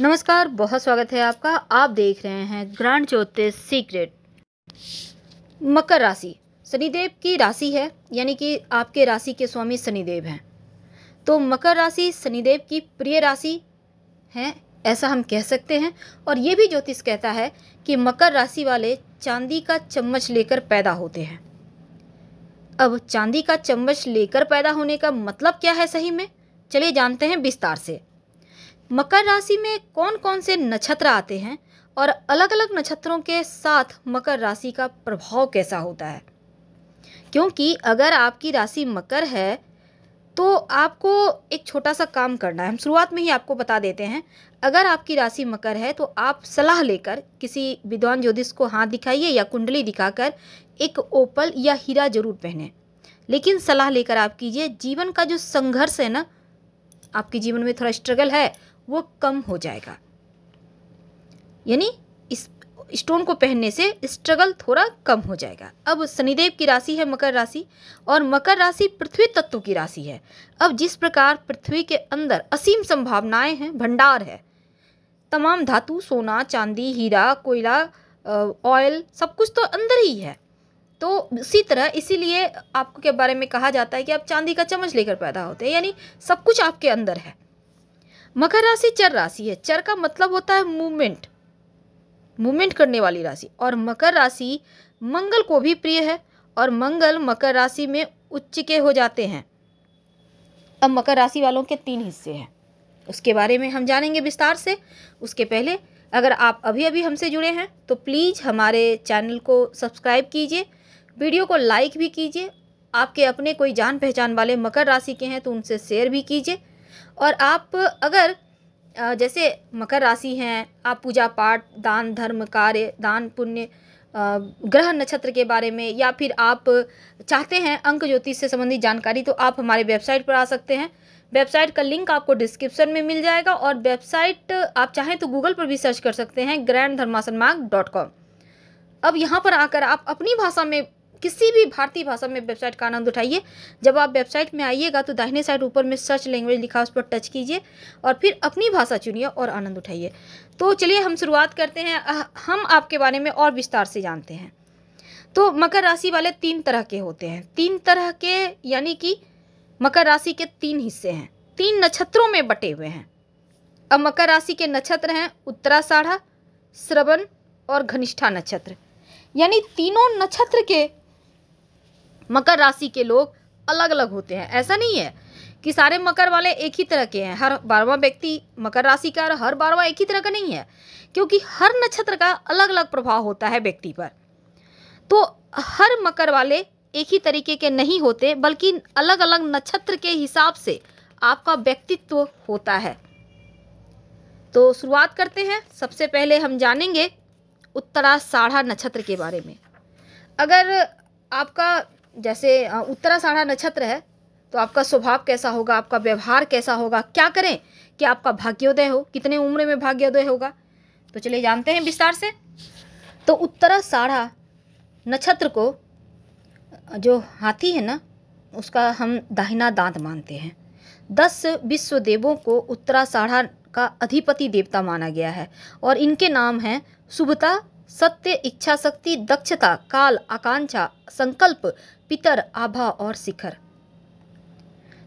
नमस्कार बहुत स्वागत है आपका आप देख रहे हैं ग्रांड ज्योतिष सीक्रेट मकर राशि शनिदेव की राशि है यानी कि आपके राशि के स्वामी शनिदेव हैं तो मकर राशि शनिदेव की प्रिय राशि है ऐसा हम कह सकते हैं और ये भी ज्योतिष कहता है कि मकर राशि वाले चांदी का चम्मच लेकर पैदा होते हैं अब चांदी का चम्मच लेकर पैदा होने का मतलब क्या है सही में चलिए जानते हैं विस्तार से मकर राशि में कौन कौन से नक्षत्र आते हैं और अलग अलग नक्षत्रों के साथ मकर राशि का प्रभाव कैसा होता है क्योंकि अगर आपकी राशि मकर है तो आपको एक छोटा सा काम करना है हम शुरुआत में ही आपको बता देते हैं अगर आपकी राशि मकर है तो आप सलाह लेकर किसी विद्वान ज्योतिष को हाथ दिखाइए या कुंडली दिखाकर एक ओपल या हीरा जरूर पहने लेकिन सलाह लेकर आप कीजिए जीवन का जो संघर्ष है ना आपके जीवन में थोड़ा स्ट्रगल है वो कम हो जाएगा यानी इस स्टोन को पहनने से स्ट्रगल थोड़ा कम हो जाएगा अब शनिदेव की राशि है मकर राशि और मकर राशि पृथ्वी तत्व की राशि है अब जिस प्रकार पृथ्वी के अंदर असीम संभावनाएं हैं भंडार है तमाम धातु सोना चांदी हीरा कोयला ऑयल सब कुछ तो अंदर ही है तो उसी तरह इसीलिए आपको के बारे में कहा जाता है कि आप चांदी का चम्मच लेकर पैदा होते हैं यानी सब कुछ आपके अंदर है मकर राशि चर राशि है चर का मतलब होता है मूवमेंट मूवमेंट करने वाली राशि और मकर राशि मंगल को भी प्रिय है और मंगल मकर राशि में उच्च के हो जाते हैं अब मकर राशि वालों के तीन हिस्से हैं उसके बारे में हम जानेंगे विस्तार से उसके पहले अगर आप अभी अभी हमसे जुड़े हैं तो प्लीज़ हमारे चैनल को सब्सक्राइब कीजिए वीडियो को लाइक भी कीजिए आपके अपने कोई जान पहचान वाले मकर राशि के हैं तो उनसे शेयर भी कीजिए और आप अगर जैसे मकर राशि हैं आप पूजा पाठ दान धर्म कार्य दान पुण्य ग्रह नक्षत्र के बारे में या फिर आप चाहते हैं अंक ज्योतिष से संबंधित जानकारी तो आप हमारे वेबसाइट पर आ सकते हैं वेबसाइट का लिंक आपको डिस्क्रिप्शन में मिल जाएगा और वेबसाइट आप चाहें तो गूगल पर भी सर्च कर सकते हैं ग्रैंड धर्मासन मार्ग डॉट कॉम अब यहाँ पर आकर आप अपनी भाषा में किसी भी भारतीय भाषा में वेबसाइट का आनंद उठाइए जब आप वेबसाइट में आइएगा तो दाहिने साइड ऊपर में सर्च लैंग्वेज लिखा उस पर टच कीजिए और फिर अपनी भाषा चुनिए और आनंद उठाइए तो चलिए हम शुरुआत करते हैं हम आपके बारे में और विस्तार से जानते हैं तो मकर राशि वाले तीन तरह के होते हैं तीन तरह के यानी कि मकर राशि के तीन हिस्से हैं तीन नक्षत्रों में बटे हुए हैं अब मकर राशि के नक्षत्र हैं उत्तराषाढ़ा श्रवण और घनिष्ठा नक्षत्र यानी तीनों नक्षत्र के मकर राशि के लोग अलग अलग होते हैं ऐसा नहीं है कि सारे मकर वाले एक ही तरह के हैं हर बारवा व्यक्ति मकर राशि का हर बारवा एक ही तरह का नहीं है क्योंकि हर नक्षत्र का अलग अलग प्रभाव होता है व्यक्ति पर तो हर मकर वाले एक ही तरीके के नहीं होते बल्कि अलग अलग नक्षत्र के हिसाब से आपका व्यक्तित्व होता है तो शुरुआत करते हैं सबसे पहले हम जानेंगे उत्तरा साढ़ा नक्षत्र के बारे में अगर आपका जैसे उत्तरा साढ़ा नक्षत्र है तो आपका स्वभाव कैसा होगा आपका व्यवहार कैसा होगा क्या करें कि आपका भाग्योदय हो कितने उम्र में भाग्योदय होगा तो चलिए जानते हैं विस्तार से तो उत्तरा साढ़ा नक्षत्र को जो हाथी है ना उसका हम दाहिना दांत मानते हैं दस विश्व देवों को उत्तरा साढ़ा का अधिपति देवता माना गया है और इनके नाम हैं शुभता सत्य इच्छा शक्ति दक्षता काल आकांक्षा संकल्प पितर आभा और शिखर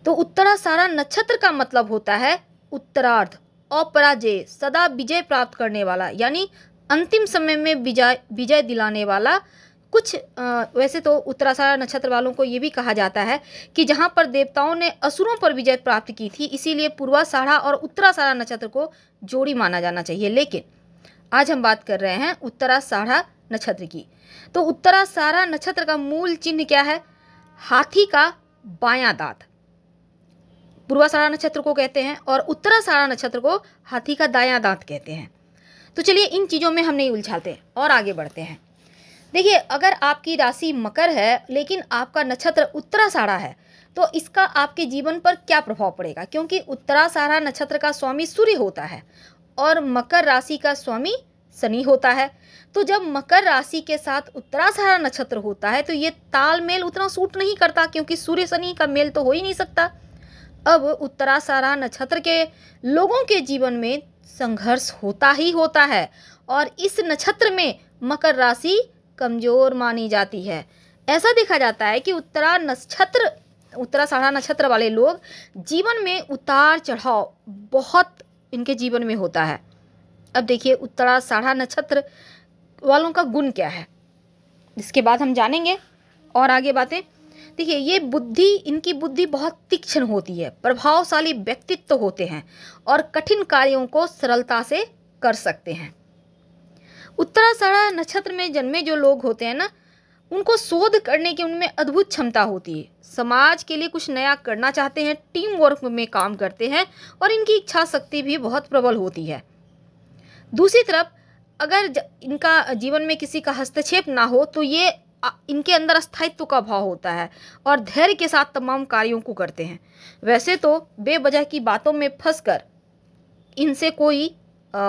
तो उत्तरा सारा नक्षत्र का मतलब होता है उत्तरार्ध अपराजय सदा विजय प्राप्त करने वाला यानी अंतिम समय में विजय विजय दिलाने वाला कुछ आ, वैसे तो उत्तरासारा नक्षत्र वालों को ये भी कहा जाता है कि जहाँ पर देवताओं ने असुरों पर विजय प्राप्त की थी इसीलिए पूर्वासाढ़ा और उत्तरासारा नक्षत्र को जोड़ी माना जाना चाहिए लेकिन आज हम बात कर रहे हैं साढ़ा नक्षत्र की तो उत्तरा सारा नक्षत्र का मूल चिन्ह क्या है हाथी का बायां दांत पूर्वाषाढ़ा नक्षत्र को कहते हैं और उत्तरा सारा नक्षत्र को हाथी का दायां दांत कहते हैं तो चलिए इन चीज़ों में हम नहीं उलझाते और आगे बढ़ते हैं देखिए अगर आपकी राशि मकर है लेकिन आपका नक्षत्र उत्तरा साढ़ा है तो इसका आपके जीवन पर क्या प्रभाव पड़ेगा क्योंकि उत्तराषाढ़ा नक्षत्र का स्वामी सूर्य होता है और मकर राशि का स्वामी शनि होता है तो जब मकर राशि के साथ उत्तराधारा नक्षत्र होता है तो ये तालमेल उतना सूट नहीं करता क्योंकि सूर्य शनि का मेल तो हो ही नहीं सकता अब उत्तराधारा नक्षत्र के लोगों के जीवन में संघर्ष होता ही होता है और इस नक्षत्र में मकर राशि कमजोर मानी जाती है ऐसा देखा जाता है कि उत्तरा नक्षत्र उत्तराषाढ़ा नक्षत्र वाले लोग जीवन में उतार चढ़ाव बहुत इनके जीवन में होता है अब देखिए उत्तरा साढ़ा नक्षत्र वालों का गुण क्या है इसके बाद हम जानेंगे और आगे बातें देखिए ये बुद्धि इनकी बुद्धि बहुत तीक्ष्ण होती है प्रभावशाली व्यक्तित्व तो होते हैं और कठिन कार्यों को सरलता से कर सकते हैं उत्तरा साढ़ा नक्षत्र में जन्मे जो लोग होते हैं ना उनको शोध करने की उनमें अद्भुत क्षमता होती है समाज के लिए कुछ नया करना चाहते हैं टीम वर्क में काम करते हैं और इनकी इच्छा शक्ति भी बहुत प्रबल होती है दूसरी तरफ अगर इनका जीवन में किसी का हस्तक्षेप ना हो तो ये इनके अंदर अस्थायित्व का भाव होता है और धैर्य के साथ तमाम कार्यों को करते हैं वैसे तो बेवजह की बातों में फंस इनसे कोई आ,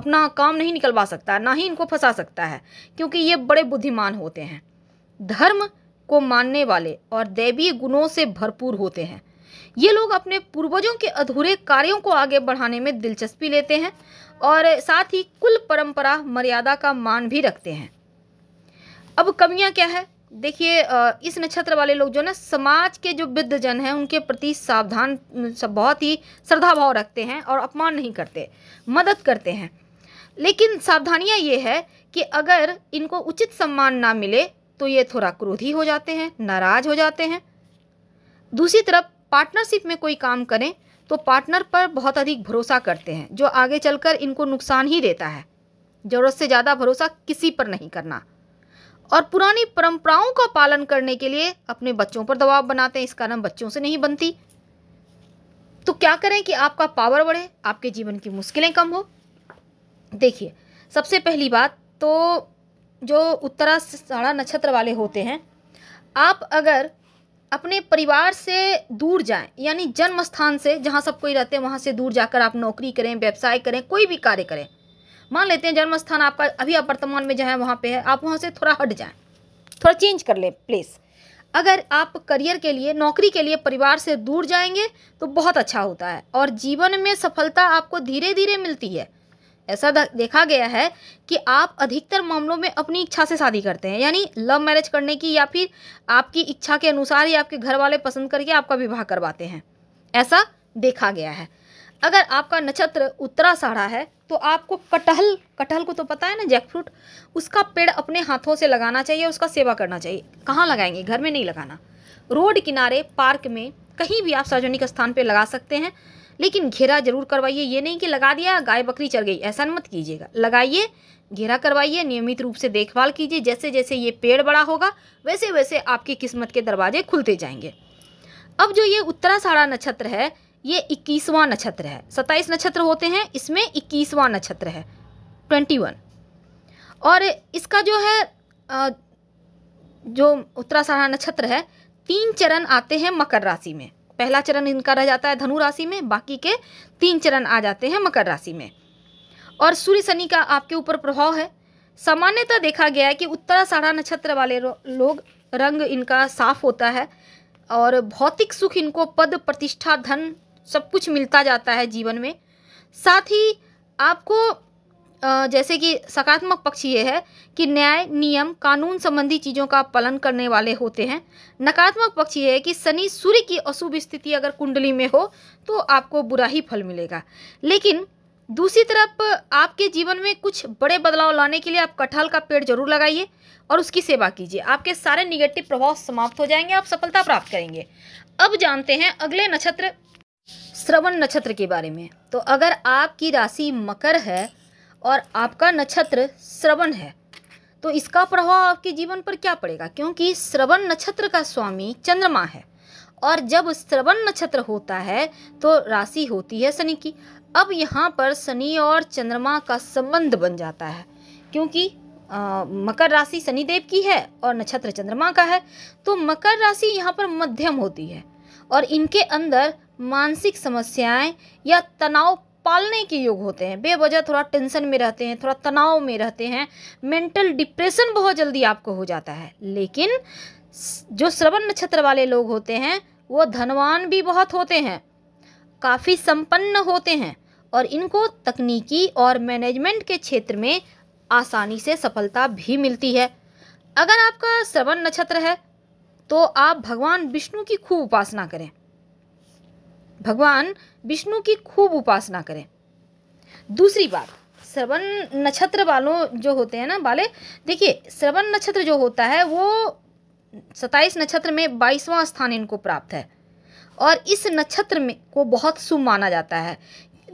अपना काम नहीं निकलवा सकता ना ही इनको फंसा सकता है क्योंकि ये बड़े बुद्धिमान होते हैं धर्म को मानने वाले और दैवीय गुणों से भरपूर होते हैं ये लोग अपने पूर्वजों के अधूरे कार्यों को आगे बढ़ाने में दिलचस्पी लेते हैं और साथ ही कुल परंपरा मर्यादा का मान भी रखते हैं अब कमियां क्या है देखिए इस नक्षत्र वाले लोग जो ना समाज के जो वृद्ध जन हैं उनके प्रति सावधान बहुत ही श्रद्धा भाव रखते हैं और अपमान नहीं करते मदद करते हैं लेकिन सावधानियाँ ये है कि अगर इनको उचित सम्मान ना मिले तो ये थोड़ा क्रोधी हो जाते हैं नाराज हो जाते हैं दूसरी तरफ पार्टनरशिप में कोई काम करें तो पार्टनर पर बहुत अधिक भरोसा करते हैं जो आगे चलकर इनको नुकसान ही देता है ज़रूरत से ज़्यादा भरोसा किसी पर नहीं करना और पुरानी परंपराओं का पालन करने के लिए अपने बच्चों पर दबाव बनाते हैं इस कारण बच्चों से नहीं बनती तो क्या करें कि आपका पावर बढ़े आपके जीवन की मुश्किलें कम हो देखिए सबसे पहली बात तो जो उत्तरा साढ़ा नक्षत्र वाले होते हैं आप अगर अपने परिवार से दूर जाएं यानी जन्म स्थान से जहाँ सब कोई रहते हैं वहाँ से दूर जाकर आप नौकरी करें व्यवसाय करें कोई भी कार्य करें मान लेते हैं जन्म स्थान आपका अभी आप वर्तमान में जहाँ वहाँ पर है आप वहाँ से थोड़ा हट जाएँ थोड़ा चेंज कर लें प्लेस अगर आप करियर के लिए नौकरी के लिए परिवार से दूर जाएंगे तो बहुत अच्छा होता है और जीवन में सफलता आपको धीरे धीरे मिलती है ऐसा देखा गया है कि आप अधिकतर मामलों में अपनी इच्छा से शादी करते हैं यानी लव मैरिज करने की या फिर आपकी इच्छा के अनुसार ही आपके घर वाले पसंद करके आपका विवाह करवाते हैं ऐसा देखा गया है अगर आपका नक्षत्र उत्तराषाढ़ा है तो आपको कटहल कटहल को तो पता है ना जैकफ्रूट उसका पेड़ अपने हाथों से लगाना चाहिए उसका सेवा करना चाहिए कहाँ लगाएंगे घर में नहीं लगाना रोड किनारे पार्क में कहीं भी आप सार्वजनिक स्थान पर लगा सकते हैं लेकिन घेरा जरूर करवाइए ये नहीं कि लगा दिया गाय बकरी चल गई ऐसा मत कीजिएगा लगाइए घेरा करवाइए नियमित रूप से देखभाल कीजिए जैसे जैसे ये पेड़ बड़ा होगा वैसे वैसे आपकी किस्मत के दरवाजे खुलते जाएंगे अब जो ये उत्तराषाढ़ा नक्षत्र है ये इक्कीसवां नक्षत्र है सत्ताईस नक्षत्र होते हैं इसमें इक्कीसवां नक्षत्र है ट्वेंटी वन और इसका जो है जो उत्तराषाढ़ा नक्षत्र है तीन चरण आते हैं मकर राशि में पहला चरण इनका रह जाता है धनु राशि में बाकी के तीन चरण आ जाते हैं मकर राशि में और सूर्य शनि का आपके ऊपर प्रभाव है सामान्यतः देखा गया है कि उत्तरा साढ़ा नक्षत्र वाले लोग रंग इनका साफ होता है और भौतिक सुख इनको पद प्रतिष्ठा धन सब कुछ मिलता जाता है जीवन में साथ ही आपको जैसे कि सकारात्मक पक्ष ये है कि न्याय नियम कानून संबंधी चीज़ों का पालन करने वाले होते हैं नकारात्मक पक्ष ये है कि शनि सूर्य की अशुभ स्थिति अगर कुंडली में हो तो आपको बुरा ही फल मिलेगा लेकिन दूसरी तरफ आपके जीवन में कुछ बड़े बदलाव लाने के लिए आप कटहल का पेड़ जरूर लगाइए और उसकी सेवा कीजिए आपके सारे निगेटिव प्रभाव समाप्त हो जाएंगे आप सफलता प्राप्त करेंगे अब जानते हैं अगले नक्षत्र श्रवण नक्षत्र के बारे में तो अगर आपकी राशि मकर है और आपका नक्षत्र श्रवण है तो इसका प्रभाव आपके जीवन पर क्या पड़ेगा क्योंकि श्रवण नक्षत्र का स्वामी चंद्रमा है और जब श्रवण नक्षत्र होता है तो राशि होती है शनि की अब यहाँ पर शनि और चंद्रमा का संबंध बन जाता है क्योंकि आ, मकर राशि शनिदेव की है और नक्षत्र चंद्रमा का है तो मकर राशि यहाँ पर मध्यम होती है और इनके अंदर मानसिक समस्याएं या तनाव पालने के योग होते हैं बेवजह थोड़ा टेंशन में रहते हैं थोड़ा तनाव में रहते हैं मेंटल डिप्रेशन बहुत जल्दी आपको हो जाता है लेकिन जो श्रवण नक्षत्र वाले लोग होते हैं वो धनवान भी बहुत होते हैं काफ़ी संपन्न होते हैं और इनको तकनीकी और मैनेजमेंट के क्षेत्र में आसानी से सफलता भी मिलती है अगर आपका श्रवण नक्षत्र है तो आप भगवान विष्णु की खूब उपासना करें भगवान विष्णु की खूब उपासना करें दूसरी बात श्रवण नक्षत्र वालों जो होते हैं ना वाले देखिए श्रवण नक्षत्र जो होता है वो सताइस नक्षत्र में बाईसवां स्थान इनको प्राप्त है और इस नक्षत्र में को बहुत शुभ माना जाता है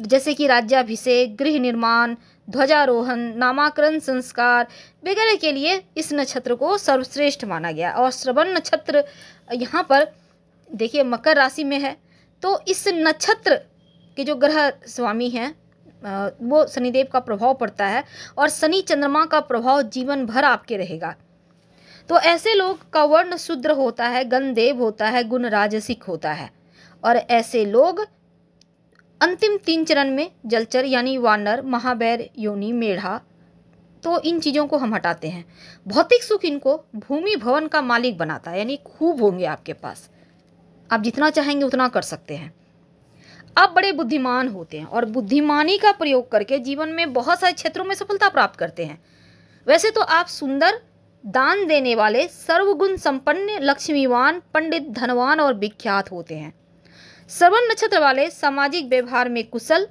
जैसे कि राज्याभिषेक गृह निर्माण ध्वजारोहण नामाकरण संस्कार वगैरह के लिए इस नक्षत्र को सर्वश्रेष्ठ माना गया और श्रवण नक्षत्र यहाँ पर देखिए मकर राशि में है तो इस नक्षत्र के जो ग्रह स्वामी हैं वो शनिदेव का प्रभाव पड़ता है और शनि चंद्रमा का प्रभाव जीवन भर आपके रहेगा तो ऐसे लोग का वर्ण शूद्र होता है गणदेव होता है गुण राजसिक होता है और ऐसे लोग अंतिम तीन चरण में जलचर यानी वानर महाबैर योनि मेढ़ा तो इन चीज़ों को हम हटाते हैं भौतिक सुख इनको भूमि भवन का मालिक बनाता है यानी खूब होंगे आपके पास आप जितना चाहेंगे उतना कर सकते हैं आप बड़े बुद्धिमान होते हैं और बुद्धिमानी का प्रयोग करके जीवन में बहुत सारे क्षेत्रों में सफलता प्राप्त करते हैं वैसे तो आप सुंदर दान देने वाले सर्वगुण संपन्न लक्ष्मीवान पंडित धनवान और विख्यात होते हैं श्रवण नक्षत्र वाले सामाजिक व्यवहार में कुशल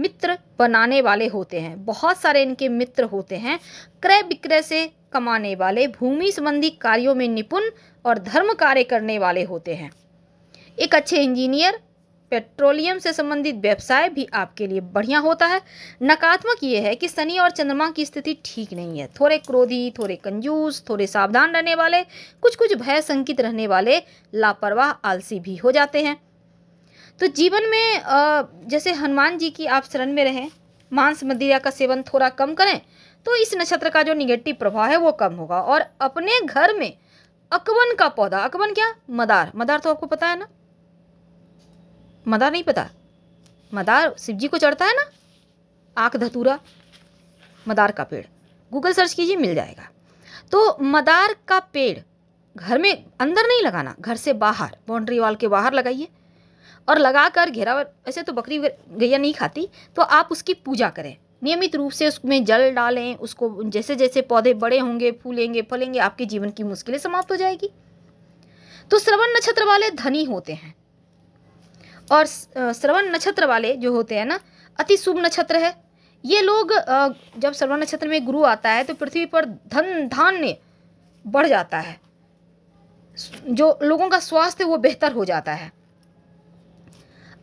मित्र बनाने वाले होते हैं बहुत सारे इनके मित्र होते हैं क्रय विक्रय से कमाने वाले भूमि संबंधी कार्यों में निपुण और धर्म कार्य करने वाले होते हैं एक अच्छे इंजीनियर पेट्रोलियम से संबंधित व्यवसाय भी आपके लिए बढ़िया होता है नकारात्मक ये है कि शनि और चंद्रमा की स्थिति ठीक नहीं है थोड़े क्रोधी थोड़े कंजूस थोड़े सावधान रहने वाले कुछ कुछ भय संकित रहने वाले लापरवाह आलसी भी हो जाते हैं तो जीवन में जैसे हनुमान जी की आप शरण में रहें मांस मदिरा का सेवन थोड़ा कम करें तो इस नक्षत्र का जो निगेटिव प्रभाव है वो कम होगा और अपने घर में अकवन का पौधा अकवन क्या मदार मदार तो आपको पता है ना मदार नहीं पता मदार शिव जी को चढ़ता है ना आँख धतूरा मदार का पेड़ गूगल सर्च कीजिए मिल जाएगा तो मदार का पेड़ घर में अंदर नहीं लगाना घर से बाहर बाउंड्री वाल के बाहर लगाइए और लगा कर घेराव ऐसे तो बकरी गैया नहीं खाती तो आप उसकी पूजा करें नियमित रूप से उसमें जल डालें उसको जैसे जैसे पौधे बड़े होंगे फूलेंगे फलेंगे आपके जीवन की मुश्किलें समाप्त हो जाएगी तो श्रवण नक्षत्र वाले धनी होते हैं और श्रवण नक्षत्र वाले जो होते हैं ना अति शुभ नक्षत्र है ये लोग जब श्रवण नक्षत्र में गुरु आता है तो पृथ्वी पर धन धान्य बढ़ जाता है जो लोगों का स्वास्थ्य वो बेहतर हो जाता है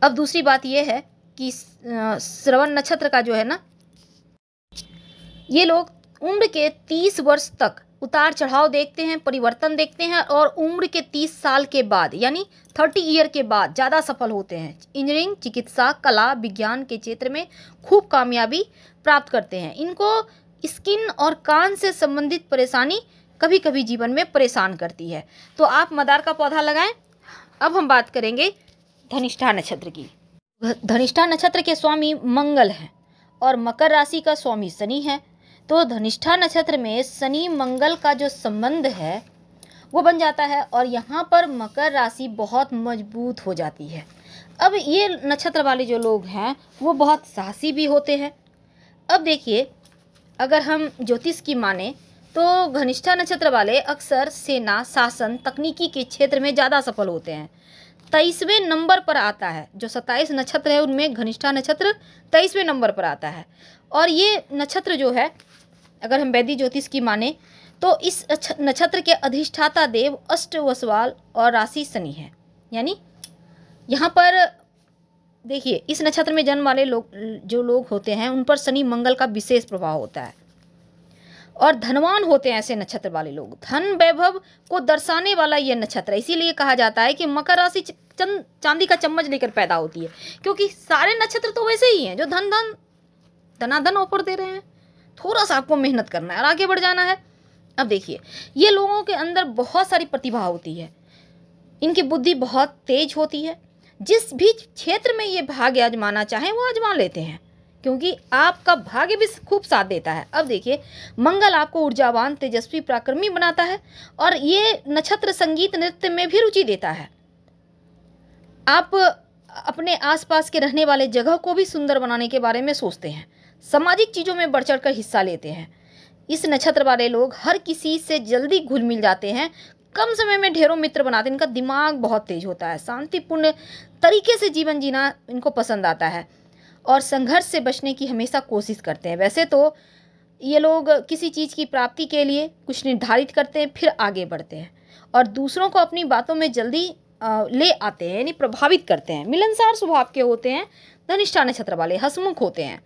अब दूसरी बात यह है कि श्रवण नक्षत्र का जो है ना ये लोग उम्र के तीस वर्ष तक उतार चढ़ाव देखते हैं परिवर्तन देखते हैं और उम्र के 30 साल के बाद यानी 30 ईयर के बाद ज़्यादा सफल होते हैं इंजीनियरिंग चिकित्सा कला विज्ञान के क्षेत्र में खूब कामयाबी प्राप्त करते हैं इनको स्किन और कान से संबंधित परेशानी कभी कभी जीवन में परेशान करती है तो आप मदार का पौधा लगाएं अब हम बात करेंगे धनिष्ठा नक्षत्र की धनिष्ठा नक्षत्र के स्वामी मंगल हैं और मकर राशि का स्वामी शनि है तो धनिष्ठा नक्षत्र में शनि मंगल का जो संबंध है वो बन जाता है और यहाँ पर मकर राशि बहुत मजबूत हो जाती है अब ये नक्षत्र वाले जो लोग हैं वो बहुत साहसी भी होते हैं अब देखिए अगर हम ज्योतिष की माने तो घनिष्ठा नक्षत्र वाले अक्सर सेना शासन तकनीकी के क्षेत्र में ज़्यादा सफल होते हैं तेईसवें नंबर पर आता है जो सत्ताईस नक्षत्र है उनमें घनिष्ठा नक्षत्र तेईसवें नंबर पर आता है और ये नक्षत्र जो है अगर हम वैदिक ज्योतिष की माने तो इस नक्षत्र के अधिष्ठाता देव अष्ट वसवाल और राशि शनि है यानी यहाँ पर देखिए इस नक्षत्र में जन्म वाले लोग जो लोग होते हैं उन पर शनि मंगल का विशेष प्रभाव होता है और धनवान होते हैं ऐसे नक्षत्र वाले लोग धन वैभव को दर्शाने वाला यह नक्षत्र इसीलिए कहा जाता है कि मकर राशि चंद चांदी का चम्मच लेकर पैदा होती है क्योंकि सारे नक्षत्र तो वैसे ही हैं जो धन धन धनाधन ऑफर दे रहे हैं थोड़ा सा आपको मेहनत करना है और आगे बढ़ जाना है अब देखिए ये लोगों के अंदर बहुत सारी प्रतिभा होती है इनकी बुद्धि बहुत तेज होती है जिस भी क्षेत्र में ये भाग्य आजमाना चाहें वो आजमा लेते हैं क्योंकि आपका भाग्य भी खूब साथ देता है अब देखिए मंगल आपको ऊर्जावान तेजस्वी पराक्रमी बनाता है और ये नक्षत्र संगीत नृत्य में भी रुचि देता है आप अपने आसपास के रहने वाले जगह को भी सुंदर बनाने के बारे में सोचते हैं सामाजिक चीज़ों में बढ़ चढ़ कर हिस्सा लेते हैं इस नक्षत्र वाले लोग हर किसी से जल्दी घुल मिल जाते हैं कम समय में ढेरों मित्र बनाते हैं इनका दिमाग बहुत तेज होता है शांतिपूर्ण तरीके से जीवन जीना इनको पसंद आता है और संघर्ष से बचने की हमेशा कोशिश करते हैं वैसे तो ये लोग किसी चीज़ की प्राप्ति के लिए कुछ निर्धारित करते हैं फिर आगे बढ़ते हैं और दूसरों को अपनी बातों में जल्दी ले आते हैं यानी प्रभावित करते हैं मिलनसार स्वभाव के होते हैं धनिष्ठा नक्षत्र वाले हसमुख होते हैं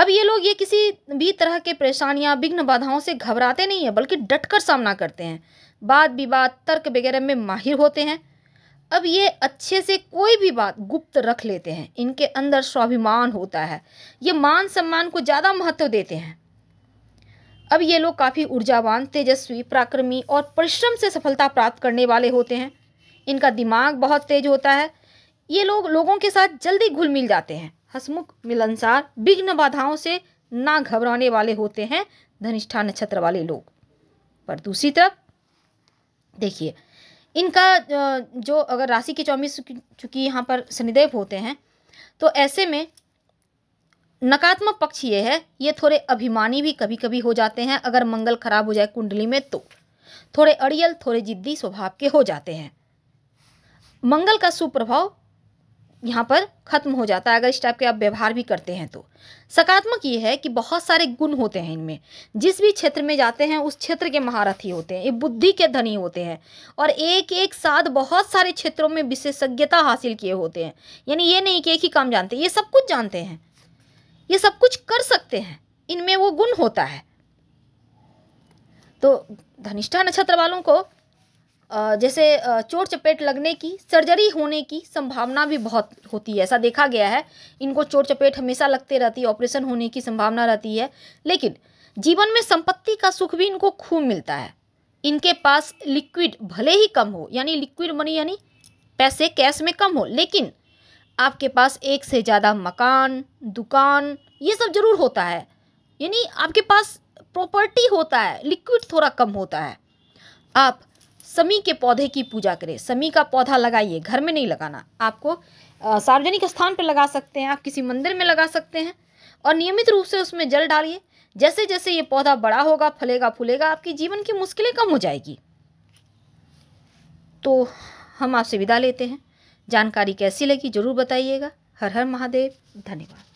अब ये लोग ये किसी भी तरह के परेशानियाँ विघ्न बाधाओं से घबराते नहीं हैं बल्कि डटकर सामना करते हैं बात विवाद तर्क वगैरह में माहिर होते हैं अब ये अच्छे से कोई भी बात गुप्त रख लेते हैं इनके अंदर स्वाभिमान होता है ये मान सम्मान को ज़्यादा महत्व देते हैं अब ये लोग काफ़ी ऊर्जावान तेजस्वी पराक्रमी और परिश्रम से सफलता प्राप्त करने वाले होते हैं इनका दिमाग बहुत तेज होता है ये लोग लोगों के साथ जल्दी घुल मिल जाते हैं हसमुख मिलनसार विघ्न बाधाओं से ना घबराने वाले होते हैं धनिष्ठा नक्षत्र वाले लोग पर दूसरी तरफ देखिए इनका जो अगर राशि के चौबीस चूंकि यहाँ पर शनिदेव होते हैं तो ऐसे में नकारात्मक पक्ष ये है ये थोड़े अभिमानी भी कभी कभी हो जाते हैं अगर मंगल खराब हो जाए कुंडली में तो थोड़े अड़ियल थोड़े जिद्दी स्वभाव के हो जाते हैं मंगल का सुप्रभाव यहाँ पर खत्म हो जाता है अगर इस टाइप के आप व्यवहार भी करते हैं तो सकारात्मक ये है कि बहुत सारे गुण होते हैं इनमें जिस भी क्षेत्र में जाते हैं उस क्षेत्र के महारथी होते हैं ये बुद्धि के धनी होते हैं और एक एक साथ बहुत सारे क्षेत्रों में विशेषज्ञता हासिल किए होते हैं यानी ये नहीं कि एक ही काम जानते ये सब कुछ जानते हैं ये सब कुछ कर सकते हैं इनमें वो गुण होता है तो धनिष्ठा नक्षत्र वालों को जैसे चोट चपेट लगने की सर्जरी होने की संभावना भी बहुत होती है ऐसा देखा गया है इनको चोट चपेट हमेशा लगते रहती है ऑपरेशन होने की संभावना रहती है लेकिन जीवन में संपत्ति का सुख भी इनको खूब मिलता है इनके पास लिक्विड भले ही कम हो यानी लिक्विड मनी यानी पैसे कैश में कम हो लेकिन आपके पास एक से ज़्यादा मकान दुकान ये सब जरूर होता है यानी आपके पास प्रॉपर्टी होता है लिक्विड थोड़ा कम होता है आप समी के पौधे की पूजा करें समी का पौधा लगाइए घर में नहीं लगाना आपको सार्वजनिक स्थान पर लगा सकते हैं आप किसी मंदिर में लगा सकते हैं और नियमित रूप से उसमें जल डालिए जैसे जैसे ये पौधा बड़ा होगा फलेगा फूलेगा आपकी जीवन की मुश्किलें कम हो जाएगी तो हम आपसे विदा लेते हैं जानकारी कैसी लगी ज़रूर बताइएगा हर हर महादेव धन्यवाद